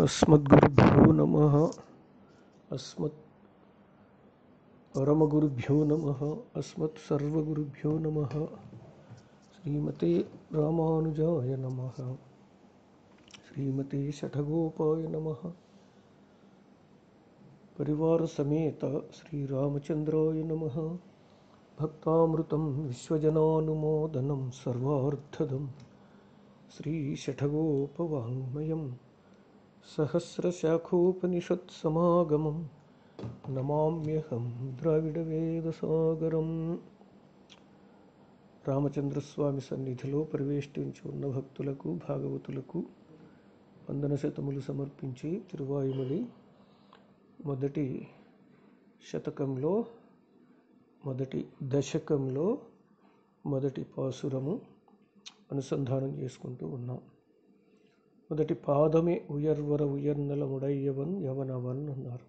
अस्मद्गुरुभ्यो नमः अस्मत् परमगुरुभ्यो नमः अस्मत् सर्वगुरुभ्यो नमः श्रीमते रामानुजाय नमः श्रीमते शठगोपाय नमः परिवार समेत श्री रामचंद्राय नमः भक्तामृतं विश्वजनानुमोदनं सर्वार्थदं श्रीशठगोपवाङ्मयम् సహస్రశాఖోపనిషత్సమాగమం నమామ్యహం ద్రావిడవేదసాగరం రామచంద్రస్వామి సన్నిధిలో ప్రవేశించి ఉన్న భక్తులకు భాగవతులకు వందనశతములు సమర్పించి తిరువాయుమలి మొదటి శతకంలో మొదటి దశకంలో మొదటి పాసురము అనుసంధానం చేసుకుంటూ ఉన్నాం మొదటి పాదమే ఉయర్వర ఉయర్నల ఉడయ్యవన్ యవనవన్ అన్నారు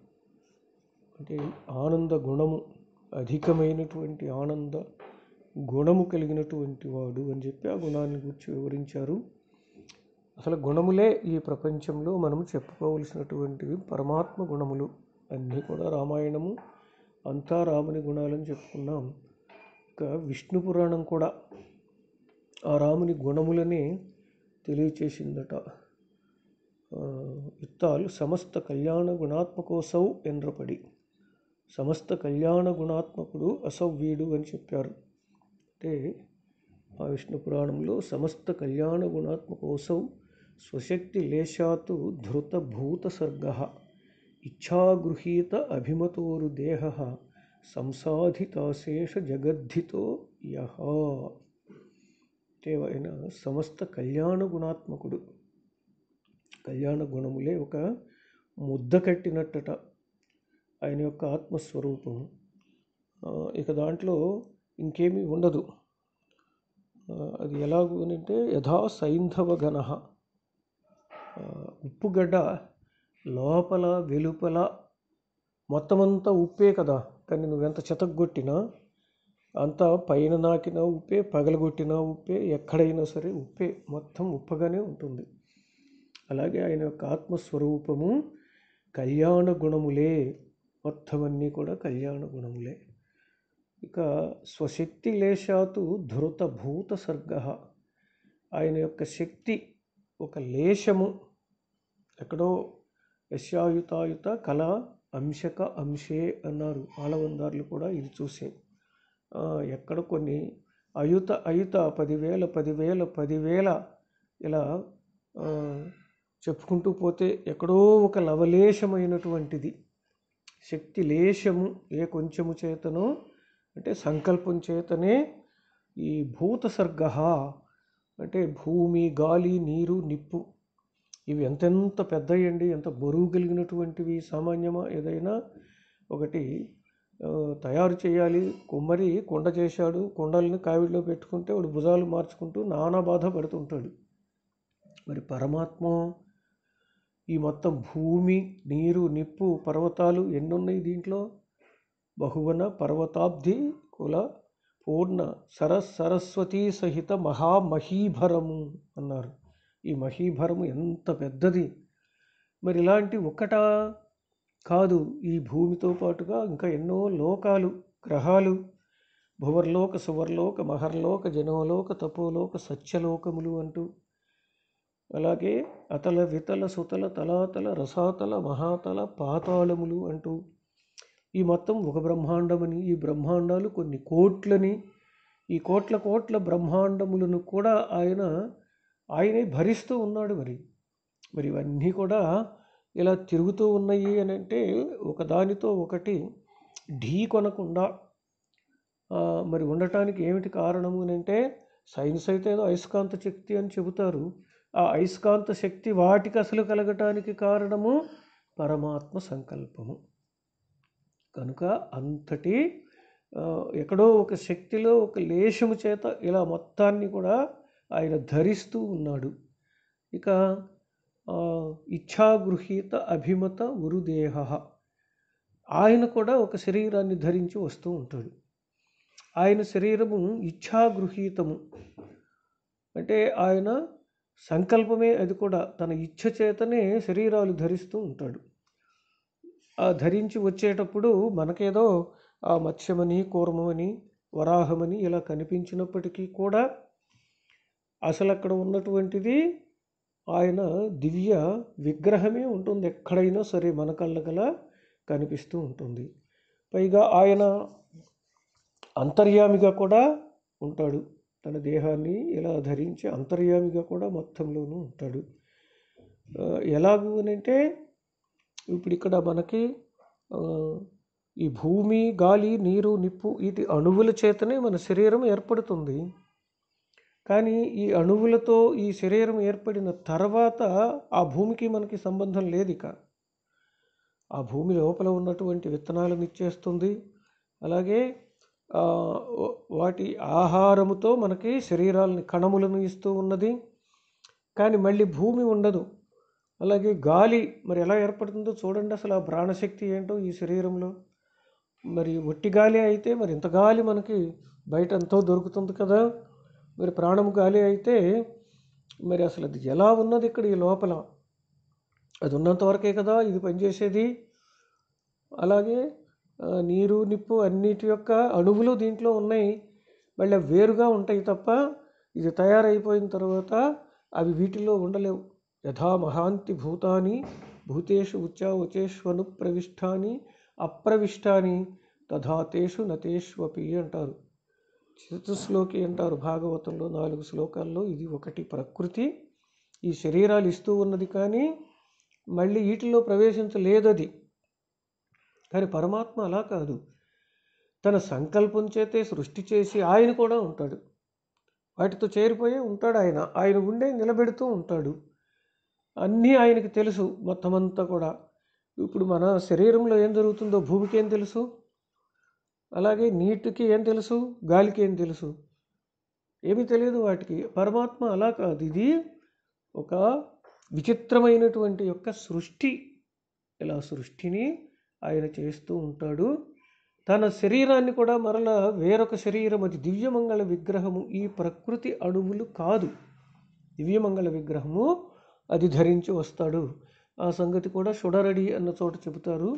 అంటే ఆనంద గుణము అధికమైనటువంటి ఆనంద గుణము కలిగినటువంటి వాడు అని చెప్పి ఆ గుణాన్ని గురించి వివరించారు అసలు గుణములే ఈ ప్రపంచంలో మనం చెప్పుకోవలసినటువంటివి పరమాత్మ గుణములు అన్నీ కూడా రామాయణము అంతా రాముని గుణాలని చెప్పుకున్నాం ఇంకా విష్ణు పురాణం కూడా ఆ రాముని గుణములని తెలియచేసిందట ಇತ್ತಾಲ್ ಸಮಸ್ತ ಕಲ್ಯಾಣ గుణాత్మకోసౌ ఎంద్రపడి సమస్త కళ్యాణ గుణాత్మకుడు అసౌ వీడు అని చెప్పారు అంటే ఆ విష్ణు పురాణంలో సమస్త కళ్యాణ గుణాత్మకోసౌ స్వశక్తి లేశాతు ధృత భూత సర్గ ఇచ్చాగృహీత అభిమతోరు దేహ సంసాధితాశేష జగద్ధితో యహ అంటే సమస్త కళ్యాణ గుణాత్మకుడు కళ్యాణ గుణములే ఒక ముద్ద కట్టినట్టట ఆయన యొక్క ఆత్మస్వరూపం ఇక దాంట్లో ఇంకేమీ ఉండదు అది ఎలాగూ యథా సైంధవ ఘన ఉప్పుగడ్డ లోపల వెలుపల మొత్తమంతా ఉప్పే కదా కానీ నువ్వెంత చెతగొట్టినా అంతా పైన నాకిన ఉప్పే పగలగొట్టిన ఉప్పే ఎక్కడైనా సరే ఉప్పే మొత్తం ఉప్పగానే ఉంటుంది అలాగే ఆయన యొక్క ఆత్మస్వరూపము కళ్యాణ గుణములే మొత్తమన్నీ కూడా కళ్యాణ గుణములే ఇక స్వశక్తి లేశాతు భూత సర్గ ఆయన యొక్క శక్తి ఒక లేశము ఎక్కడో యశాయుతాయుత కళ అంశక అంశే అన్నారు ఆలవందారులు కూడా ఇది చూసే ఎక్కడ కొన్ని అయుత అయుత పదివేల పదివేల పదివేల ఇలా చెప్పుకుంటూ పోతే ఎక్కడో ఒక లవలేశమైనటువంటిది శక్తి లేశము ఏ కొంచెము చేతనో అంటే సంకల్పం చేతనే ఈ భూత సర్గ అంటే భూమి గాలి నీరు నిప్పు ఇవి ఎంతెంత పెద్దయండి ఎంత బరువు కలిగినటువంటివి సామాన్యమా ఏదైనా ఒకటి తయారు చేయాలి కుమ్మరి కొండ చేశాడు కొండల్ని కావిడిలో పెట్టుకుంటే వాడు భుజాలు మార్చుకుంటూ నానా బాధ పడుతుంటాడు మరి పరమాత్మ ఈ మొత్తం భూమి నీరు నిప్పు పర్వతాలు ఎన్నున్నాయి దీంట్లో బహువన పర్వతాబ్ధి కుల పూర్ణ సరస్ సరస్వతీ సహిత మహామహీభరము అన్నారు ఈ మహీభరము ఎంత పెద్దది మరి ఇలాంటి ఒక్కటా కాదు ఈ భూమితో పాటుగా ఇంకా ఎన్నో లోకాలు గ్రహాలు భువర్లోక సువర్లోక మహర్లోక జనోలోక తపోలోక సత్యలోకములు అంటూ అలాగే అతల వితల సుతల తలాతల రసాతల మహాతల పాతాళములు అంటూ ఈ మొత్తం ఒక బ్రహ్మాండమని ఈ బ్రహ్మాండాలు కొన్ని కోట్లని ఈ కోట్ల కోట్ల బ్రహ్మాండములను కూడా ఆయన ఆయనే భరిస్తూ ఉన్నాడు మరి మరి ఇవన్నీ కూడా ఇలా తిరుగుతూ ఉన్నాయి అని అంటే ఒకదానితో ఒకటి ఢీ కొనకుండా మరి ఉండటానికి ఏమిటి కారణము అని అంటే సైన్స్ అయితే ఏదో అయస్కాంత శక్తి అని చెబుతారు ఆ అయస్కాంత శక్తి వాటికి అసలు కలగటానికి కారణము పరమాత్మ సంకల్పము కనుక అంతటి ఎక్కడో ఒక శక్తిలో ఒక లేశము చేత ఇలా మొత్తాన్ని కూడా ఆయన ధరిస్తూ ఉన్నాడు ఇక ఇచ్ఛాగృహీత అభిమత ఉరుదేహ ఆయన కూడా ఒక శరీరాన్ని ధరించి వస్తూ ఉంటాడు ఆయన శరీరము ఇచ్ఛాగృహీతము అంటే ఆయన సంకల్పమే అది కూడా తన ఇచ్ఛ చేతనే శరీరాలు ధరిస్తూ ఉంటాడు ఆ ధరించి వచ్చేటప్పుడు మనకేదో ఆ మత్స్యమని కూర్మమని వరాహమని ఇలా కనిపించినప్పటికీ కూడా అసలు అక్కడ ఉన్నటువంటిది ఆయన దివ్య విగ్రహమే ఉంటుంది ఎక్కడైనా సరే మన కళ్ళగల కనిపిస్తూ ఉంటుంది పైగా ఆయన అంతర్యామిగా కూడా ఉంటాడు తన దేహాన్ని ఇలా ధరించి అంతర్యామిగా కూడా మొత్తంలోనూ ఉంటాడు ఎలాగూ అంటే ఇప్పుడు ఇక్కడ మనకి ఈ భూమి గాలి నీరు నిప్పు ఇది అణువుల చేతనే మన శరీరం ఏర్పడుతుంది కానీ ఈ అణువులతో ఈ శరీరం ఏర్పడిన తర్వాత ఆ భూమికి మనకి సంబంధం లేదు ఇక ఆ భూమి లోపల ఉన్నటువంటి విత్తనాలను ఇచ్చేస్తుంది అలాగే వాటి ఆహారముతో మనకి శరీరాలని కణములను ఇస్తూ ఉన్నది కానీ మళ్ళీ భూమి ఉండదు అలాగే గాలి మరి ఎలా ఏర్పడుతుందో చూడండి అసలు ఆ ప్రాణశక్తి ఏంటో ఈ శరీరంలో మరి ఒట్టి గాలి అయితే మరి ఇంత గాలి మనకి బయట ఎంతో దొరుకుతుంది కదా మరి ప్రాణం గాలి అయితే మరి అసలు అది ఎలా ఉన్నది ఇక్కడ ఈ లోపల అది ఉన్నంత వరకే కదా ఇది పనిచేసేది అలాగే నీరు నిప్పు అన్నిటి యొక్క అణువులు దీంట్లో ఉన్నాయి మళ్ళీ వేరుగా ఉంటాయి తప్ప ఇది తయారైపోయిన తర్వాత అవి వీటిలో ఉండలేవు యథా మహాంతి భూతాని భూతేషు ఉచ ఉచేష్వను ప్రవిష్టాని అప్రవిష్టాని తథాతేషు నతేష్వపి అంటారు చతుశ్లోకి అంటారు భాగవతంలో నాలుగు శ్లోకాల్లో ఇది ఒకటి ప్రకృతి ఈ శరీరాలు ఇస్తూ ఉన్నది కానీ మళ్ళీ వీటిలో ప్రవేశించలేదది కానీ పరమాత్మ అలా కాదు తన సంకల్పం చేతే సృష్టి చేసి ఆయన కూడా ఉంటాడు వాటితో చేరిపోయే ఉంటాడు ఆయన ఆయన ఉండే నిలబెడుతూ ఉంటాడు అన్నీ ఆయనకి తెలుసు మొత్తం అంతా కూడా ఇప్పుడు మన శరీరంలో ఏం జరుగుతుందో భూమికి ఏం తెలుసు అలాగే నీటికి ఏం తెలుసు గాలికి ఏం తెలుసు ఏమీ తెలియదు వాటికి పరమాత్మ అలా కాదు ఇది ఒక విచిత్రమైనటువంటి యొక్క సృష్టి ఇలా సృష్టిని ఆయన చేస్తూ ఉంటాడు తన శరీరాన్ని కూడా మరలా వేరొక శరీరం అది దివ్యమంగళ విగ్రహము ఈ ప్రకృతి అణువులు కాదు దివ్యమంగళ విగ్రహము అది ధరించి వస్తాడు ఆ సంగతి కూడా షుడరడి అన్న చోట చెబుతారు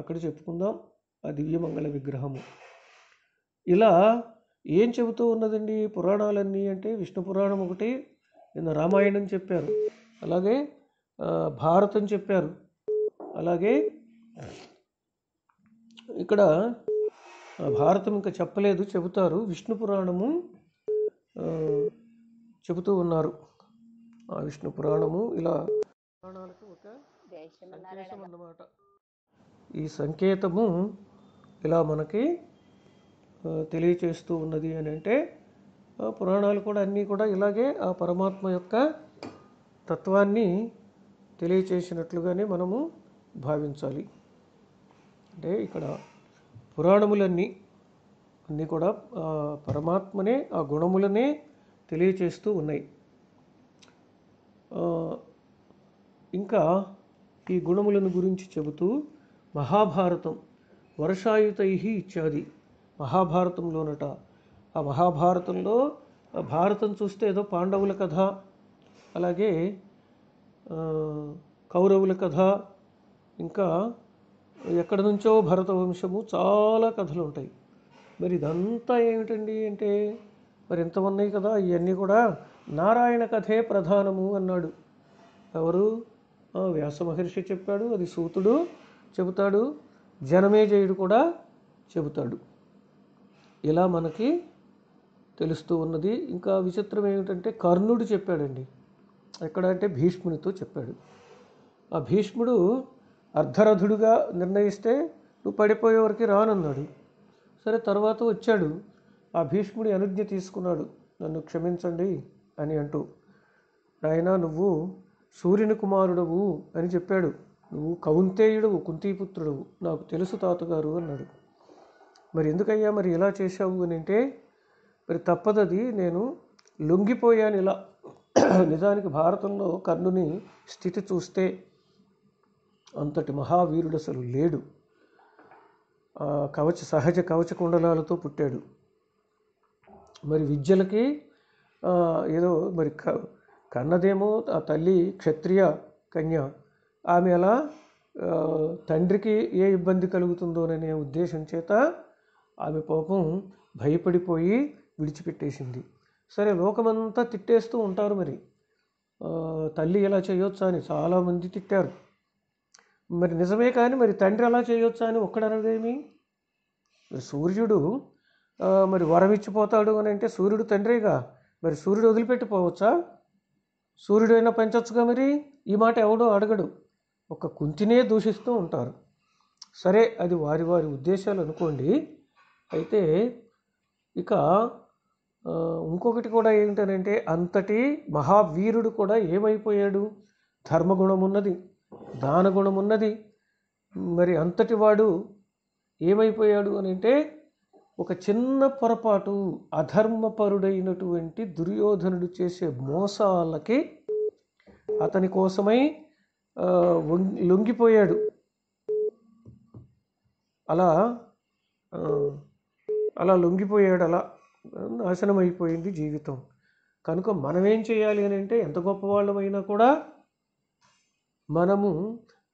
అక్కడ చెప్పుకుందాం ఆ దివ్యమంగళ విగ్రహము ఇలా ఏం చెబుతూ ఉన్నదండి పురాణాలన్నీ అంటే విష్ణు పురాణం ఒకటి నిన్న రామాయణం చెప్పారు అలాగే భారతం చెప్పారు అలాగే ఇక్కడ భారతం ఇంకా చెప్పలేదు చెబుతారు విష్ణు పురాణము చెబుతూ ఉన్నారు ఆ విష్ణు పురాణము ఇలా పురాణాలకు ఒక సంకేతం అన్నమాట ఈ సంకేతము ఇలా మనకి తెలియచేస్తూ ఉన్నది అని అంటే పురాణాలు కూడా అన్నీ కూడా ఇలాగే ఆ పరమాత్మ యొక్క తత్వాన్ని తెలియచేసినట్లుగానే మనము భావించాలి అంటే ఇక్కడ పురాణములన్నీ అన్నీ కూడా పరమాత్మనే ఆ గుణములనే తెలియచేస్తూ ఉన్నాయి ఇంకా ఈ గుణములను గురించి చెబుతూ మహాభారతం వర్షాయుతై ఇత్యాది మహాభారతంలోనట ఆ మహాభారతంలో భారతం చూస్తే ఏదో పాండవుల కథ అలాగే కౌరవుల కథ ఇంకా ఎక్కడి నుంచో భరత వంశము చాలా కథలు ఉంటాయి మరి ఇదంతా ఏమిటండి అంటే మరి ఎంత ఉన్నాయి కదా ఇవన్నీ కూడా నారాయణ కథే ప్రధానము అన్నాడు ఎవరు వ్యాస మహర్షి చెప్పాడు అది సూతుడు చెబుతాడు జనమేజయుడు కూడా చెబుతాడు ఇలా మనకి తెలుస్తూ ఉన్నది ఇంకా విచిత్రం ఏమిటంటే కర్ణుడు చెప్పాడండి ఎక్కడ అంటే భీష్మునితో చెప్పాడు ఆ భీష్ముడు అర్ధరథుడుగా నిర్ణయిస్తే నువ్వు పడిపోయే వరకు రానన్నాడు సరే తర్వాత వచ్చాడు ఆ భీష్ముడి అనుజ్ఞ తీసుకున్నాడు నన్ను క్షమించండి అని అంటూ నాయన నువ్వు సూర్యుని కుమారుడవు అని చెప్పాడు నువ్వు కౌంతేయుడవు కుంతీపుత్రుడవు నాకు తెలుసు తాతగారు అన్నాడు మరి ఎందుకయ్యా మరి ఇలా చేశావు అని అంటే మరి తప్పదది నేను లొంగిపోయాను ఇలా నిజానికి భారతంలో కర్ణుని స్థితి చూస్తే అంతటి మహావీరుడు అసలు లేడు కవచ సహజ కవచ కుండలాలతో పుట్టాడు మరి విద్యలకి ఏదో మరి క కన్నదేమో ఆ తల్లి క్షత్రియ కన్య ఆమె అలా తండ్రికి ఏ ఇబ్బంది కలుగుతుందోననే ఉద్దేశం చేత ఆమె పాపం భయపడిపోయి విడిచిపెట్టేసింది సరే లోకమంతా తిట్టేస్తూ ఉంటారు మరి తల్లి ఎలా చేయొచ్చా అని చాలామంది తిట్టారు మరి నిజమే కానీ మరి తండ్రి అలా చేయొచ్చా అని ఒక్కడనదేమి మరి సూర్యుడు మరి వరం ఇచ్చిపోతాడు అని అంటే సూర్యుడు తండ్రిగా మరి సూర్యుడు వదిలిపెట్టిపోవచ్చా సూర్యుడు అయినా పెంచొచ్చుగా మరి ఈ మాట ఎవడో అడగడు ఒక కుంతినే దూషిస్తూ ఉంటారు సరే అది వారి వారి ఉద్దేశాలు అనుకోండి అయితే ఇక ఇంకొకటి కూడా ఏంటనంటే అంతటి మహావీరుడు కూడా ఏమైపోయాడు ధర్మగుణం ఉన్నది దానగుణమున్నది మరి అంతటి వాడు ఏమైపోయాడు అని అంటే ఒక చిన్న పొరపాటు అధర్మపరుడైనటువంటి దుర్యోధనుడు చేసే మోసాలకి అతని కోసమై లొంగిపోయాడు అలా అలా లొంగిపోయాడు అలా నాశనం అయిపోయింది జీవితం కనుక మనం ఏం చేయాలి అని అంటే ఎంత గొప్పవాళ్ళమైనా కూడా మనము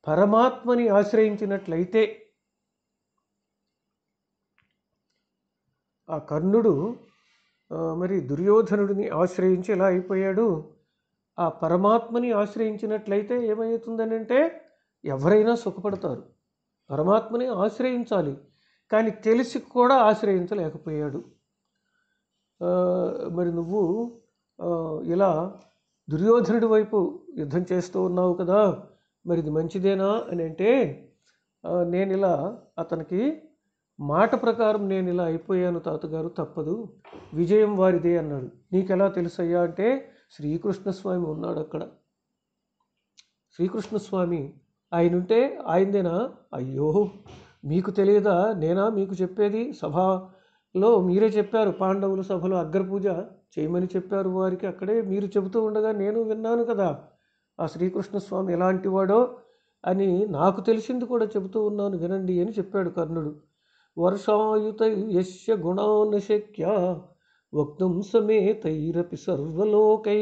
పరమాత్మని ఆశ్రయించినట్లయితే ఆ కర్ణుడు మరి దుర్యోధనుడిని ఆశ్రయించి ఎలా అయిపోయాడు ఆ పరమాత్మని ఆశ్రయించినట్లయితే ఏమవుతుందని అంటే ఎవరైనా సుఖపడతారు పరమాత్మని ఆశ్రయించాలి కానీ తెలిసి కూడా ఆశ్రయించలేకపోయాడు మరి నువ్వు ఇలా దుర్యోధనుడి వైపు యుద్ధం చేస్తూ ఉన్నావు కదా మరి ఇది మంచిదేనా అని అంటే నేను ఇలా అతనికి మాట ప్రకారం నేను ఇలా అయిపోయాను తాతగారు తప్పదు విజయం వారిదే అన్నాడు నీకెలా తెలుసయ్యా అంటే శ్రీకృష్ణస్వామి ఉన్నాడు అక్కడ శ్రీకృష్ణస్వామి ఆయన ఉంటే ఆయనదేనా అయ్యో మీకు తెలియదా నేనా మీకు చెప్పేది సభలో మీరే చెప్పారు పాండవుల సభలో అగ్రపూజ చేయమని చెప్పారు వారికి అక్కడే మీరు చెబుతూ ఉండగా నేను విన్నాను కదా ఆ శ్రీకృష్ణస్వామి ఎలాంటి వాడో అని నాకు తెలిసింది కూడా చెబుతూ ఉన్నాను వినండి అని చెప్పాడు కర్ణుడు వర్షాయుత యస్య గుణానశక్య వక్తుం సమేతైరపి సర్వలోకై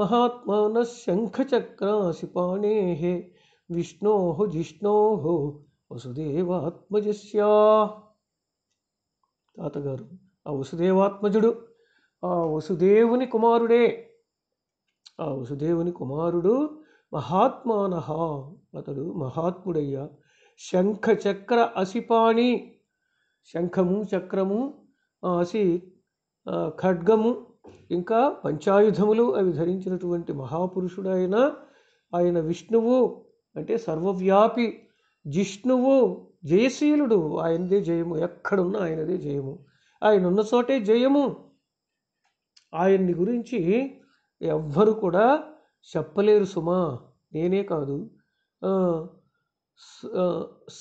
మహాత్మాన శంఖచక్రాసిపాణే విష్ణోహు జిష్ణోహు వసుదేవాత్మజస్యా తాతగారు ఆ వసుదేవాత్మజుడు ఆ వసుదేవుని కుమారుడే ఆ వసుదేవుని కుమారుడు మహాత్మాన అతడు మహాత్ముడయ్యా శంఖ చక్ర అసిపాణి శంఖము చక్రము అసి ఖడ్గము ఇంకా పంచాయుధములు అవి ధరించినటువంటి మహాపురుషుడైన ఆయన విష్ణువు అంటే సర్వవ్యాపి జిష్ణువు జయశీలుడు ఆయనదే జయము ఎక్కడున్నా ఆయనదే జయము ఆయన ఉన్న చోటే జయము ఆయన్ని గురించి ఎవ్వరు కూడా చెప్పలేరు సుమా నేనే కాదు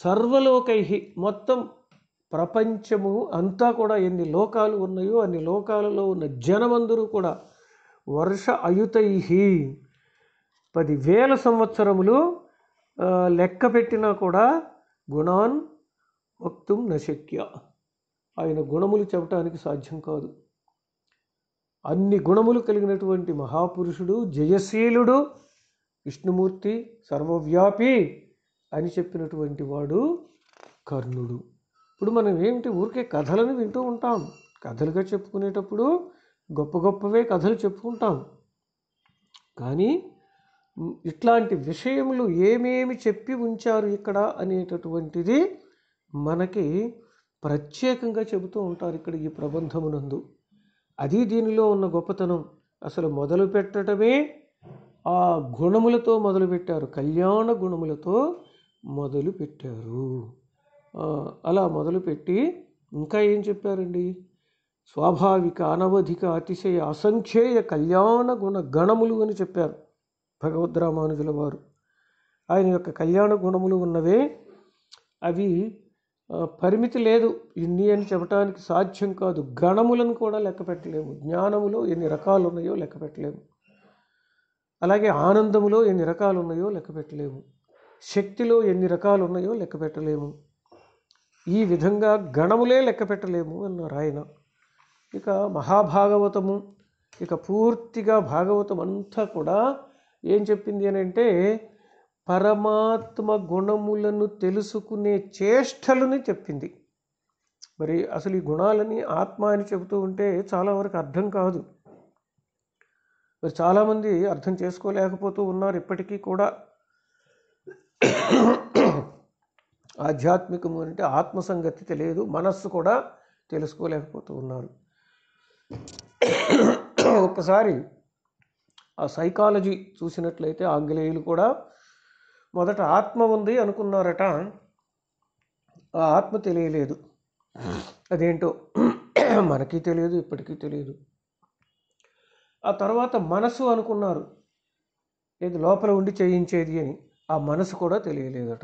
సర్వలోకై మొత్తం ప్రపంచము అంతా కూడా ఎన్ని లోకాలు ఉన్నాయో అన్ని లోకాలలో ఉన్న జనమందరూ కూడా వర్ష అయుతై పదివేల సంవత్సరములు లెక్క పెట్టినా కూడా గుణాన్ వక్తుం నశక్య ఆయన గుణములు చెప్పడానికి సాధ్యం కాదు అన్ని గుణములు కలిగినటువంటి మహాపురుషుడు జయశీలుడు విష్ణుమూర్తి సర్వవ్యాపి అని చెప్పినటువంటి వాడు కర్ణుడు ఇప్పుడు మనం ఏమిటి ఊరికే కథలను వింటూ ఉంటాం కథలుగా చెప్పుకునేటప్పుడు గొప్ప గొప్పవే కథలు చెప్పుకుంటాం కానీ ఇట్లాంటి విషయములు ఏమేమి చెప్పి ఉంచారు ఇక్కడ అనేటటువంటిది మనకి ప్రత్యేకంగా చెబుతూ ఉంటారు ఇక్కడ ఈ ప్రబంధమునందు అది దీనిలో ఉన్న గొప్పతనం అసలు మొదలు పెట్టడమే ఆ గుణములతో మొదలుపెట్టారు కళ్యాణ గుణములతో మొదలు పెట్టారు అలా మొదలుపెట్టి ఇంకా ఏం చెప్పారండి స్వాభావిక అనవధిక అతిశయ అసంఖ్యేయ కళ్యాణ గుణ గణములు అని చెప్పారు రామానుజుల వారు ఆయన యొక్క కళ్యాణ గుణములు ఉన్నవే అవి పరిమితి లేదు ఇన్ని అని చెప్పడానికి సాధ్యం కాదు గణములను కూడా లెక్క పెట్టలేము జ్ఞానములో ఎన్ని రకాలు ఉన్నాయో లెక్క పెట్టలేము అలాగే ఆనందములో ఎన్ని రకాలు ఉన్నాయో లెక్క పెట్టలేము శక్తిలో ఎన్ని రకాలు ఉన్నాయో లెక్క పెట్టలేము ఈ విధంగా గణములే లెక్క పెట్టలేము అన్నారు ఆయన ఇక మహాభాగవతము ఇక పూర్తిగా భాగవతం అంతా కూడా ఏం చెప్పింది అని అంటే పరమాత్మ గుణములను తెలుసుకునే చేష్టలని చెప్పింది మరి అసలు ఈ గుణాలని ఆత్మ అని చెబుతూ ఉంటే చాలా వరకు అర్థం కాదు మరి చాలామంది అర్థం చేసుకోలేకపోతూ ఉన్నారు ఇప్పటికీ కూడా ఆధ్యాత్మికము అంటే ఆత్మ సంగతి తెలియదు మనస్సు కూడా తెలుసుకోలేకపోతూ ఉన్నారు ఒక్కసారి ఆ సైకాలజీ చూసినట్లయితే ఆంగ్లేయులు కూడా మొదట ఆత్మ ఉంది అనుకున్నారట ఆ ఆత్మ తెలియలేదు అదేంటో మనకి తెలియదు ఇప్పటికీ తెలియదు ఆ తర్వాత మనసు అనుకున్నారు ఏది లోపల ఉండి చేయించేది అని ఆ మనసు కూడా తెలియలేదట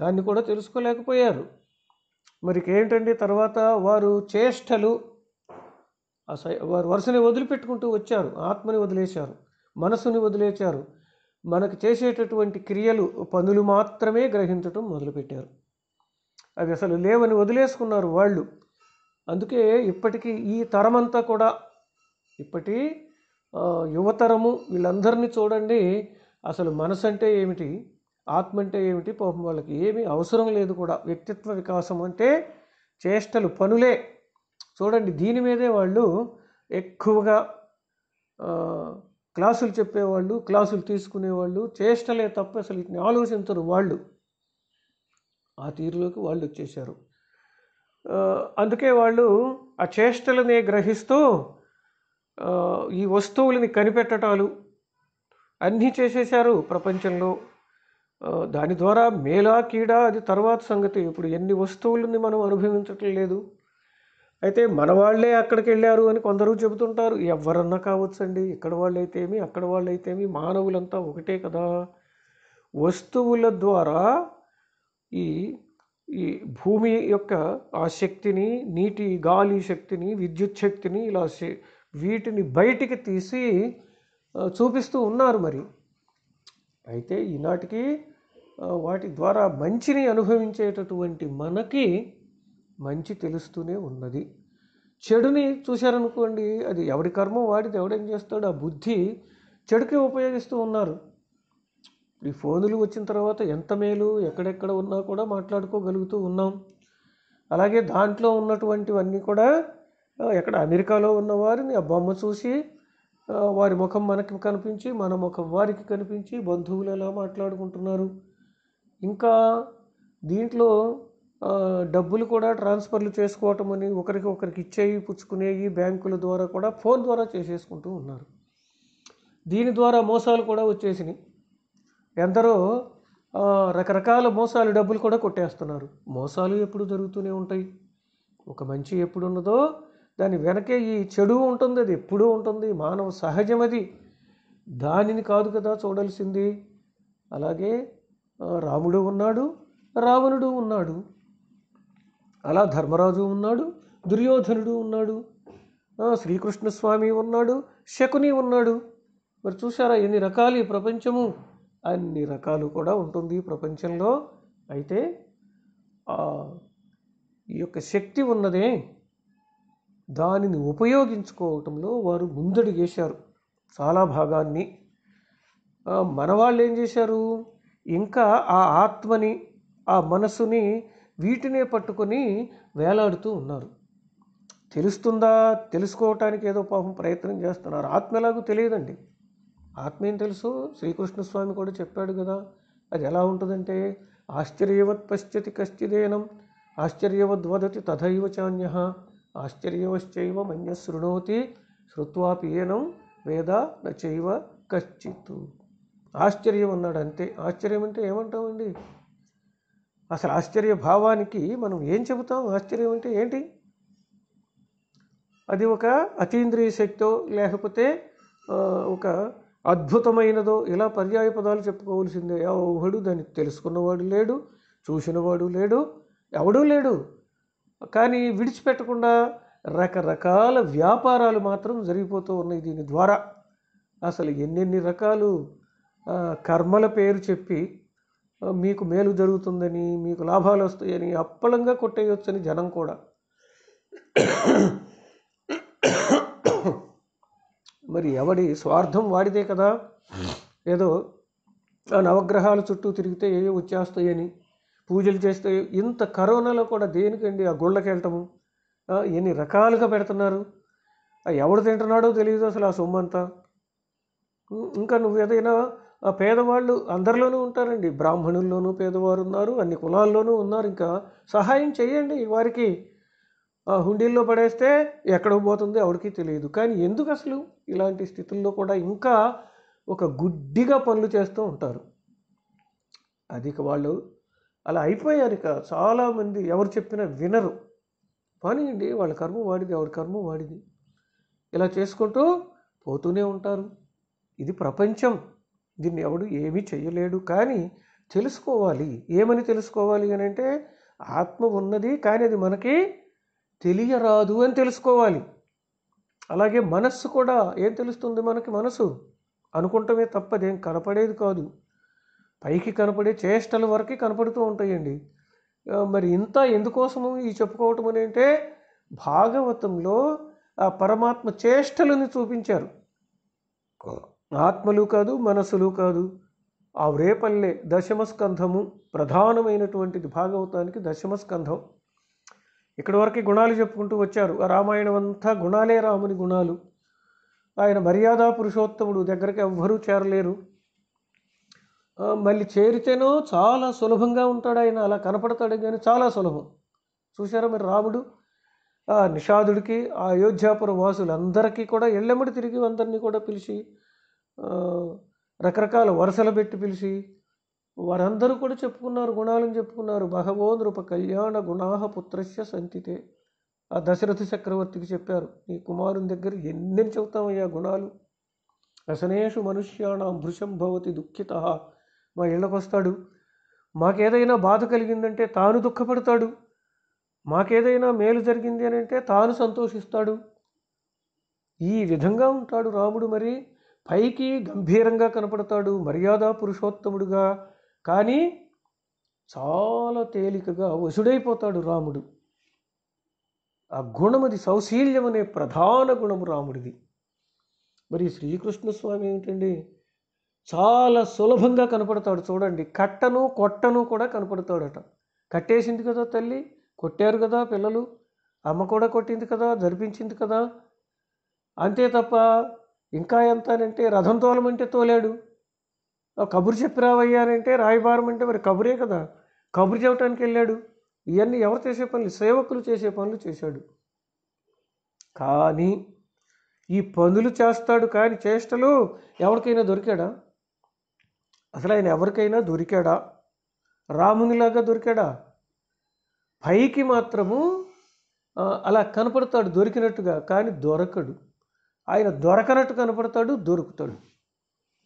దాన్ని కూడా తెలుసుకోలేకపోయారు మరికేంటండి తర్వాత వారు చేష్టలు వారు వరుసని వదిలిపెట్టుకుంటూ వచ్చారు ఆత్మని వదిలేశారు మనసుని వదిలేశారు మనకు చేసేటటువంటి క్రియలు పనులు మాత్రమే గ్రహించటం మొదలుపెట్టారు అవి అసలు లేవని వదిలేసుకున్నారు వాళ్ళు అందుకే ఇప్పటికీ ఈ తరమంతా కూడా ఇప్పటి యువతరము వీళ్ళందరినీ చూడండి అసలు మనసు అంటే ఏమిటి ఆత్మ అంటే ఏమిటి పాపం వాళ్ళకి ఏమీ అవసరం లేదు కూడా వ్యక్తిత్వ వికాసం అంటే చేష్టలు పనులే చూడండి దీని మీదే వాళ్ళు ఎక్కువగా క్లాసులు చెప్పేవాళ్ళు క్లాసులు తీసుకునేవాళ్ళు చేష్టలే తప్ప అసలు వీటిని ఆలోచించరు వాళ్ళు ఆ తీరులోకి వాళ్ళు వచ్చేసారు అందుకే వాళ్ళు ఆ చేష్టలనే గ్రహిస్తూ ఈ వస్తువులని కనిపెట్టటాలు అన్నీ చేసేసారు ప్రపంచంలో దాని ద్వారా మేలా కీడా అది తర్వాత సంగతి ఇప్పుడు ఎన్ని వస్తువులని మనం అనుభవించటం లేదు అయితే మన వాళ్ళే అక్కడికి వెళ్ళారు అని కొందరు చెబుతుంటారు ఎవరన్నా కావచ్చండి ఇక్కడ వాళ్ళైతేమి అక్కడ వాళ్ళైతేమి మానవులంతా ఒకటే కదా వస్తువుల ద్వారా ఈ ఈ భూమి యొక్క ఆ శక్తిని నీటి గాలి శక్తిని విద్యుత్ శక్తిని ఇలా వీటిని బయటికి తీసి చూపిస్తూ ఉన్నారు మరి అయితే ఈనాటికి వాటి ద్వారా మంచిని అనుభవించేటటువంటి మనకి మంచి తెలుస్తూనే ఉన్నది చెడుని చూశారనుకోండి అది ఎవడి కర్మ వాడిది ఎవడేం చేస్తాడు ఆ బుద్ధి చెడుకే ఉపయోగిస్తూ ఉన్నారు ఈ ఫోనులు వచ్చిన తర్వాత ఎంత మేలు ఎక్కడెక్కడ ఉన్నా కూడా మాట్లాడుకోగలుగుతూ ఉన్నాం అలాగే దాంట్లో ఉన్నటువంటివన్నీ కూడా ఎక్కడ అమెరికాలో ఉన్న వారిని ఆ బొమ్మ చూసి వారి ముఖం మనకి కనిపించి మన ముఖం వారికి కనిపించి బంధువులు ఎలా మాట్లాడుకుంటున్నారు ఇంకా దీంట్లో డబ్బులు కూడా ట్రాన్స్ఫర్లు చేసుకోవటం అని ఒకరికి ఒకరికి ఇచ్చేవి పుచ్చుకునేవి బ్యాంకుల ద్వారా కూడా ఫోన్ ద్వారా చేసేసుకుంటూ ఉన్నారు దీని ద్వారా మోసాలు కూడా వచ్చేసినాయి ఎందరో రకరకాల మోసాలు డబ్బులు కూడా కొట్టేస్తున్నారు మోసాలు ఎప్పుడు జరుగుతూనే ఉంటాయి ఒక మంచి ఎప్పుడు ఉన్నదో దాని వెనకే ఈ చెడు ఉంటుంది అది ఎప్పుడూ ఉంటుంది మానవ సహజం అది దానిని కాదు కదా చూడాల్సింది అలాగే రాముడు ఉన్నాడు రావణుడు ఉన్నాడు అలా ధర్మరాజు ఉన్నాడు దుర్యోధనుడు ఉన్నాడు శ్రీకృష్ణస్వామి ఉన్నాడు శకుని ఉన్నాడు మరి చూసారా ఎన్ని రకాలు ఈ ప్రపంచము అన్ని రకాలు కూడా ఉంటుంది ప్రపంచంలో అయితే ఈ యొక్క శక్తి ఉన్నదే దానిని ఉపయోగించుకోవటంలో వారు ముందడుగేశారు చాలా భాగాన్ని మన వాళ్ళు ఏం చేశారు ఇంకా ఆ ఆత్మని ఆ మనసుని వీటినే పట్టుకొని వేలాడుతూ ఉన్నారు తెలుస్తుందా తెలుసుకోవటానికి ఏదో పాపం ప్రయత్నం చేస్తున్నారు ఆత్మ ఎలాగో తెలియదండి ఆత్మ ఏం తెలుసు శ్రీకృష్ణస్వామి కూడా చెప్పాడు కదా అది ఎలా ఉంటుందంటే ఆశ్చర్యవత్ పశ్యతి కశ్చిదేనం ఆశ్చర్యవద్ వదతి తథైవ చాన్య ఆశ్చర్యవశ్చైవ మన్య శృణోతి శృత్వాపి ఏనం వేద నచైవ కశ్చిత్ ఆశ్చర్యం అన్నాడు అంతే ఆశ్చర్యం అంటే ఏమంటామండి అసలు ఆశ్చర్య భావానికి మనం ఏం చెబుతాం ఆశ్చర్యం అంటే ఏంటి అది ఒక అతీంద్రియ శక్తో లేకపోతే ఒక అద్భుతమైనదో ఇలా పర్యాయ పదాలు చెప్పుకోవాల్సిందే ఎవడు దాన్ని తెలుసుకున్నవాడు లేడు చూసినవాడు లేడు ఎవడూ లేడు కానీ విడిచిపెట్టకుండా రకరకాల వ్యాపారాలు మాత్రం జరిగిపోతూ ఉన్నాయి దీని ద్వారా అసలు ఎన్నెన్ని రకాలు కర్మల పేరు చెప్పి మీకు మేలు జరుగుతుందని మీకు లాభాలు వస్తాయని అప్పలంగా కొట్టేయొచ్చని జనం కూడా మరి ఎవడి స్వార్థం వాడిదే కదా ఏదో ఆ నవగ్రహాల చుట్టూ తిరిగితే ఏవో వచ్చేస్తాయని పూజలు చేస్తే ఇంత కరోనాలో కూడా దేనికండి ఆ గుళ్ళకి ఎన్ని రకాలుగా పెడుతున్నారు ఎవడు తింటున్నాడో తెలియదు అసలు ఆ సొమ్మంతా ఇంకా నువ్వు ఏదైనా ఆ పేదవాళ్ళు అందరిలోనూ ఉంటారండి బ్రాహ్మణుల్లోనూ పేదవారు ఉన్నారు అన్ని కులాల్లోనూ ఉన్నారు ఇంకా సహాయం చేయండి వారికి ఆ హుండీల్లో పడేస్తే ఎక్కడ పోతుంది ఎవరికి తెలియదు కానీ ఎందుకు అసలు ఇలాంటి స్థితుల్లో కూడా ఇంకా ఒక గుడ్డిగా పనులు చేస్తూ ఉంటారు అధిక వాళ్ళు అలా అయిపోయారు ఇక చాలామంది ఎవరు చెప్పినా వినరు పోనీయండి వాళ్ళ కర్మ వాడిది ఎవరి కర్మ వాడిది ఇలా చేసుకుంటూ పోతూనే ఉంటారు ఇది ప్రపంచం దీన్ని ఎవడు ఏమీ చేయలేడు కానీ తెలుసుకోవాలి ఏమని తెలుసుకోవాలి అని అంటే ఆత్మ ఉన్నది కానీ అది మనకి తెలియరాదు అని తెలుసుకోవాలి అలాగే మనస్సు కూడా ఏం తెలుస్తుంది మనకి మనసు అనుకుంటమే తప్పదేం కనపడేది కాదు పైకి కనపడే చేష్టల వరకు కనపడుతూ ఉంటాయండి మరి ఇంత ఎందుకోసము ఈ చెప్పుకోవటం అని అంటే భాగవతంలో ఆ పరమాత్మ చేష్టలను చూపించారు ఆత్మలు కాదు మనసులు కాదు ఆ రేపల్లె దశమస్కంధము ప్రధానమైనటువంటిది భాగవతానికి దశమస్కంధం ఇక్కడి వరకు గుణాలు చెప్పుకుంటూ వచ్చారు ఆ రామాయణం అంతా గుణాలే రాముని గుణాలు ఆయన మర్యాద పురుషోత్తముడు దగ్గరికి ఎవ్వరూ చేరలేరు మళ్ళీ చేరితేనో చాలా సులభంగా ఉంటాడు ఆయన అలా కనపడతాడు కానీ చాలా సులభం చూశారా మరి రాముడు నిషాదుడికి ఆ అయోధ్యాపుర వాసులందరికీ కూడా ఎళ్ళెమ్మడి తిరిగి అందరినీ కూడా పిలిచి రకరకాల వరుసలు పెట్టి పిలిచి వారందరూ కూడా చెప్పుకున్నారు గుణాలను చెప్పుకున్నారు బహవో నృప కళ్యాణ గుణాహ పుత్రస్య సంతితే ఆ దశరథ చక్రవర్తికి చెప్పారు నీ కుమారుని దగ్గర ఎన్ని చెబుతామయ్యా గుణాలు రసనేషు మనుష్యాణం భృశం భవతి దుఃఖిత మా ఇళ్ళకు వస్తాడు మాకేదైనా బాధ కలిగిందంటే తాను దుఃఖపడతాడు మాకేదైనా మేలు జరిగింది అని అంటే తాను సంతోషిస్తాడు ఈ విధంగా ఉంటాడు రాముడు మరి పైకి గంభీరంగా కనపడతాడు మర్యాద పురుషోత్తముడుగా కానీ చాలా తేలికగా వశుడైపోతాడు రాముడు ఆ గుణమది సౌశీల్యం అనే ప్రధాన గుణము రాముడిది మరి శ్రీకృష్ణ స్వామి ఏమిటండి చాలా సులభంగా కనపడతాడు చూడండి కట్టను కొట్టను కూడా కనపడతాడట కట్టేసింది కదా తల్లి కొట్టారు కదా పిల్లలు అమ్మ కూడా కొట్టింది కదా జరిపించింది కదా అంతే తప్ప ఇంకా ఎంత అంటే రథం తోలమంటే తోలాడు కబురు చెప్పి రావయ్యానంటే రాయబారమంటే మరి కబురే కదా కబురు చెప్పడానికి వెళ్ళాడు ఇవన్నీ ఎవరు చేసే పనులు సేవకులు చేసే పనులు చేశాడు కానీ ఈ పనులు చేస్తాడు కానీ చేష్టలు ఎవరికైనా దొరికాడా అసలు ఆయన ఎవరికైనా దొరికాడా రామునిలాగా దొరికాడా పైకి మాత్రము అలా కనపడతాడు దొరికినట్టుగా కానీ దొరకడు ఆయన దొరకనట్టు కనపడతాడు దొరుకుతాడు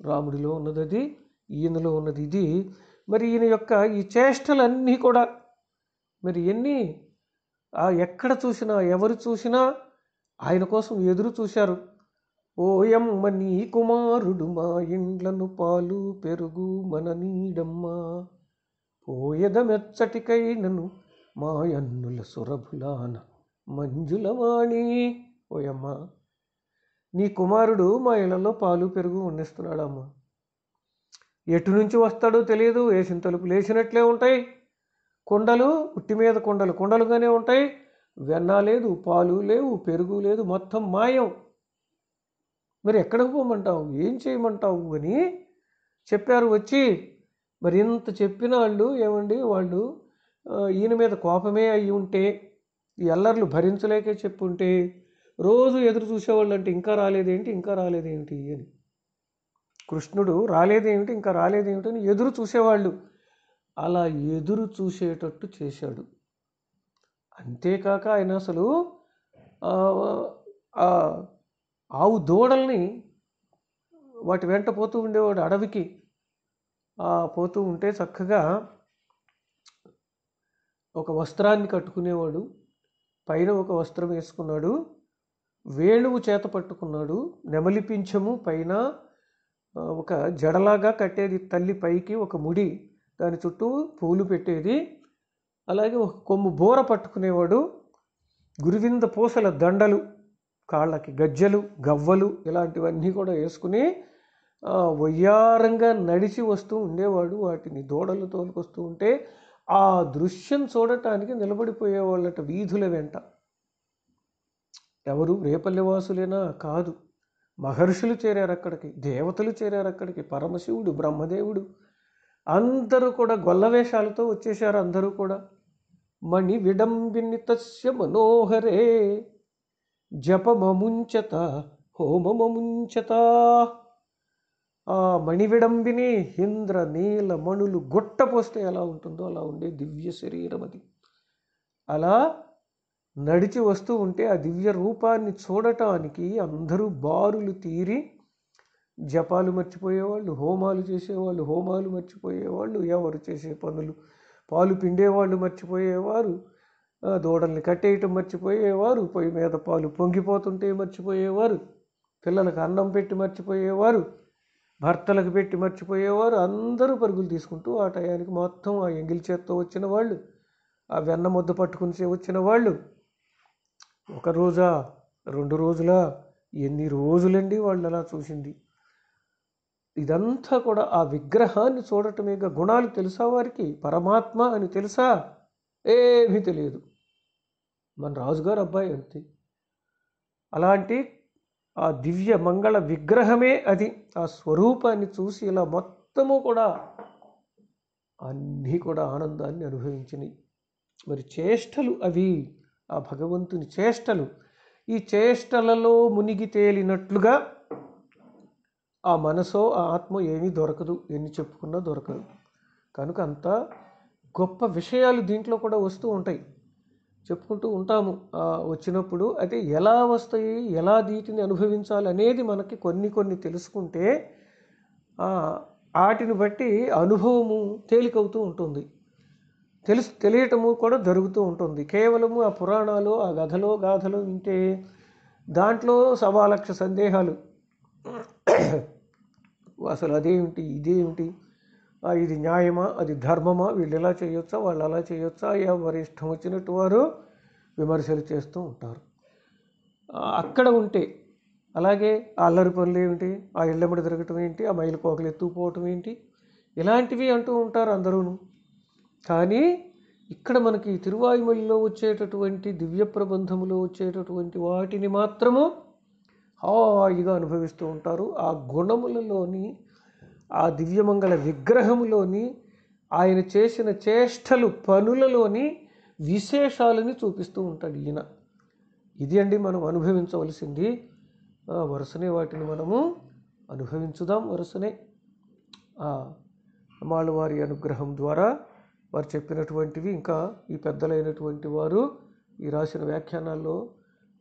రాముడిలో ఉన్నది అది ఈయనలో ఉన్నది ఇది మరి ఈయన యొక్క ఈ చేష్టలన్నీ కూడా మరి ఎన్ని ఎక్కడ చూసినా ఎవరు చూసినా ఆయన కోసం ఎదురు చూశారు ఓయమ్మ నీ కుమారుడు మా ఇండ్లను పాలు పెరుగు మన నీడమ్మ మెచ్చటికై నన్ను మా అన్నుల సురభులాన మంజులవాణి ఓయమ్మ నీ కుమారుడు మా ఇళ్లలో పాలు పెరుగు అమ్మ ఎటు నుంచి వస్తాడో తెలియదు వేసిన తలుపు లేచినట్లే ఉంటాయి కొండలు ఉట్టి మీద కొండలు కొండలుగానే ఉంటాయి వెన్న లేదు పాలు లేవు పెరుగు లేదు మొత్తం మాయం మరి ఎక్కడికి పోమంటావు ఏం చేయమంటావు అని చెప్పారు వచ్చి మరి ఇంత చెప్పిన వాళ్ళు ఏమండి వాళ్ళు ఈయన మీద కోపమే అయి ఉంటే ఈ అల్లర్లు భరించలేకే చెప్పుంటే రోజు ఎదురు చూసేవాళ్ళు అంటే ఇంకా రాలేదేంటి ఇంకా రాలేదేంటి అని కృష్ణుడు రాలేదేమిటి ఇంకా రాలేదేమిటి అని ఎదురు చూసేవాళ్ళు అలా ఎదురు చూసేటట్టు చేశాడు అంతేకాక ఆయన అసలు ఆవు దూడల్ని వాటి వెంట పోతూ ఉండేవాడు అడవికి పోతూ ఉంటే చక్కగా ఒక వస్త్రాన్ని కట్టుకునేవాడు పైన ఒక వస్త్రం వేసుకున్నాడు వేణువు చేత పట్టుకున్నాడు నెమలి పింఛము పైన ఒక జడలాగా కట్టేది తల్లి పైకి ఒక ముడి దాని చుట్టూ పూలు పెట్టేది అలాగే ఒక కొమ్ము బోర పట్టుకునేవాడు గురువింద పూసల దండలు కాళ్ళకి గజ్జలు గవ్వలు ఇలాంటివన్నీ కూడా వేసుకుని వయ్యారంగా నడిచి వస్తూ ఉండేవాడు వాటిని దూడలు తోలుకొస్తూ ఉంటే ఆ దృశ్యం చూడటానికి నిలబడిపోయేవాళ్ళట వీధుల వెంట ఎవరు వాసులేనా కాదు మహర్షులు చేరారు అక్కడికి దేవతలు చేరారు అక్కడికి పరమశివుడు బ్రహ్మదేవుడు అందరూ కూడా గొల్లవేషాలతో వచ్చేశారు అందరూ కూడా మణి విడంబిని తస్య మనోహరే జపమముంచత హోమముంచత ఆ మణివిడంబిని ఇంద్ర నీల మణులు గొట్టపోస్తే ఎలా ఉంటుందో అలా ఉండే దివ్య శరీరం అది అలా నడిచి వస్తూ ఉంటే ఆ దివ్య రూపాన్ని చూడటానికి అందరూ బారులు తీరి జపాలు మర్చిపోయేవాళ్ళు హోమాలు చేసేవాళ్ళు హోమాలు మర్చిపోయేవాళ్ళు ఎవరు చేసే పనులు పాలు పిండేవాళ్ళు మర్చిపోయేవారు దూడల్ని కట్టేయటం మర్చిపోయేవారు పొయ్యి మీద పాలు పొంగిపోతుంటే మర్చిపోయేవారు పిల్లలకు అన్నం పెట్టి మర్చిపోయేవారు భర్తలకు పెట్టి మర్చిపోయేవారు అందరూ పరుగులు తీసుకుంటూ ఆ టయానికి మొత్తం ఆ ఎంగిలి చేత్తో వచ్చిన వాళ్ళు ఆ వెన్న ముద్ద పట్టుకుని వచ్చిన వాళ్ళు ఒక రోజా రెండు రోజులా ఎన్ని రోజులండి వాళ్ళు అలా చూసింది ఇదంతా కూడా ఆ విగ్రహాన్ని చూడటమే గుణాలు తెలుసా వారికి పరమాత్మ అని తెలుసా ఏమీ తెలియదు మన రాజుగారు అబ్బాయి అంతే అలాంటి ఆ దివ్య మంగళ విగ్రహమే అది ఆ స్వరూపాన్ని చూసి ఇలా మొత్తము కూడా అన్నీ కూడా ఆనందాన్ని అనుభవించినాయి మరి చేష్టలు అవి ఆ భగవంతుని చేష్టలు ఈ చేష్టలలో మునిగి తేలినట్లుగా ఆ మనసో ఆ ఆత్మ ఏమీ దొరకదు ఎన్ని చెప్పుకున్నా దొరకదు కనుక అంత గొప్ప విషయాలు దీంట్లో కూడా వస్తూ ఉంటాయి చెప్పుకుంటూ ఉంటాము వచ్చినప్పుడు అయితే ఎలా వస్తాయి ఎలా వీటిని అనుభవించాలి అనేది మనకి కొన్ని కొన్ని తెలుసుకుంటే వాటిని బట్టి అనుభవము తేలికవుతూ ఉంటుంది తెలుసు తెలియటము కూడా జరుగుతూ ఉంటుంది కేవలము ఆ పురాణాలు ఆ గధలు గాథలు వింటే దాంట్లో సవా లక్ష సందేహాలు అసలు అదేమిటి ఇదేమిటి ఇది న్యాయమా అది ధర్మమా వీళ్ళు ఇలా చేయొచ్చా వాళ్ళు అలా చేయొచ్చా ఎవరి ఇష్టం వచ్చినట్టు వారు విమర్శలు చేస్తూ ఉంటారు అక్కడ ఉంటే అలాగే ఆ అల్లరి పనులు ఏమిటి ఆ ఇళ్ళెమ్మడి తిరగటం ఏంటి ఆ మైలు కోకలు ఎత్తుకుపోవటం ఏంటి ఇలాంటివి అంటూ ఉంటారు అందరూ కానీ ఇక్కడ మనకి తిరువాయుమలిలో వచ్చేటటువంటి దివ్య ప్రబంధములో వచ్చేటటువంటి వాటిని మాత్రము హాయిగా అనుభవిస్తూ ఉంటారు ఆ గుణములలోని ఆ దివ్యమంగళ విగ్రహములోని ఆయన చేసిన చేష్టలు పనులలోని విశేషాలని చూపిస్తూ ఉంటాడు ఈయన ఇది అండి మనం అనుభవించవలసింది వరుసనే వాటిని మనము అనుభవించుదాం వరుసనే మాళ్ళవారి అనుగ్రహం ద్వారా వారు చెప్పినటువంటివి ఇంకా ఈ పెద్దలైనటువంటి వారు ఈ రాసిన వ్యాఖ్యానాల్లో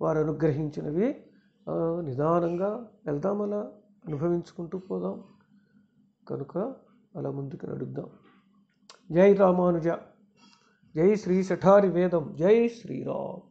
వారు అనుగ్రహించినవి నిదానంగా వెళ్దాం అలా అనుభవించుకుంటూ పోదాం కనుక అలా ముందుకు నడుద్దాం జై రామానుజ జై శ్రీ శఠారి వేదం జై శ్రీరామ్